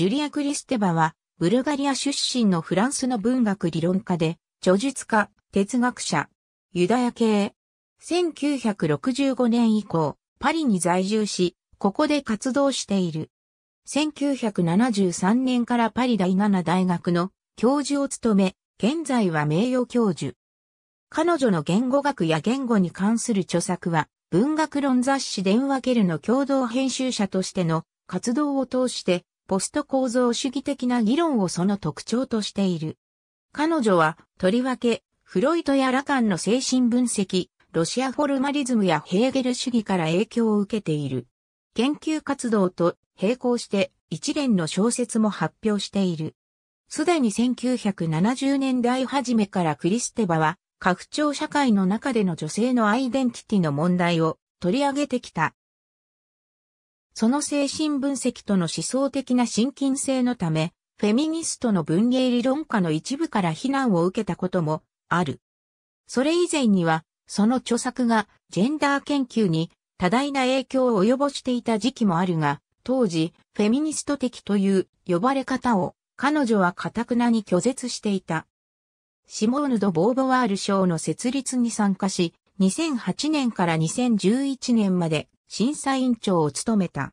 ジュリア・クリステバは、ブルガリア出身のフランスの文学理論家で、著述家、哲学者、ユダヤ系。1965年以降、パリに在住し、ここで活動している。1973年からパリ第7大学の教授を務め、現在は名誉教授。彼女の言語学や言語に関する著作は、文学論雑誌電話ケルの共同編集者としての活動を通してポスト構造主義的な議論をその特徴としている。彼女は、とりわけ、フロイトやラカンの精神分析、ロシアフォルマリズムやヘーゲル主義から影響を受けている。研究活動と並行して一連の小説も発表している。すでに1970年代初めからクリステバは、拡張社会の中での女性のアイデンティティの問題を取り上げてきたその精神分析との思想的な親近性のため、フェミニストの文芸理論家の一部から非難を受けたこともある。それ以前には、その著作がジェンダー研究に多大な影響を及ぼしていた時期もあるが、当時、フェミニスト的という呼ばれ方を彼女は堅くなに拒絶していた。シモーヌ・ド・ボーヴォワール賞の設立に参加し、2008年から2011年まで審査委員長を務めた。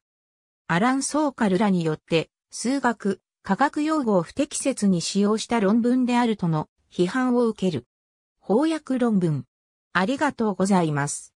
アラン・ソーカルらによって、数学、科学用語を不適切に使用した論文であるとの批判を受ける。翻訳論文。ありがとうございます。